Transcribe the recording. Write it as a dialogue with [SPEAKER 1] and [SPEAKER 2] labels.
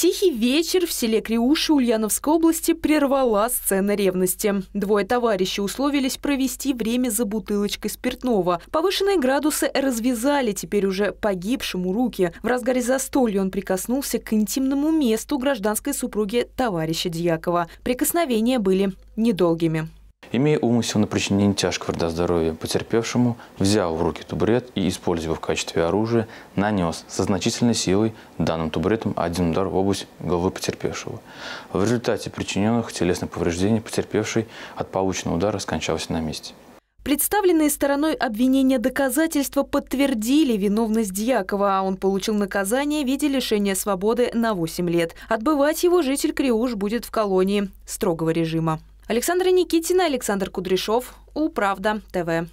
[SPEAKER 1] Тихий вечер в селе Криуши Ульяновской области прервала сцена ревности. Двое товарищей условились провести время за бутылочкой спиртного. Повышенные градусы развязали теперь уже погибшему руки. В разгаре застолья он прикоснулся к интимному месту гражданской супруги товарища Дьякова. Прикосновения были недолгими.
[SPEAKER 2] Имея умысел на причинение тяжкого вреда здоровью потерпевшему, взял в руки табурет и, используя его в качестве оружия, нанес со значительной силой данным табуретом один удар в область головы потерпевшего. В результате причиненных телесных повреждений потерпевший от полученного удара скончался на месте.
[SPEAKER 1] Представленные стороной обвинения доказательства подтвердили виновность Дьякова, а он получил наказание в виде лишения свободы на 8 лет. Отбывать его житель Криуш будет в колонии строгого режима. Александра Никитина, Александр Кудряшов, Управда. ТВ.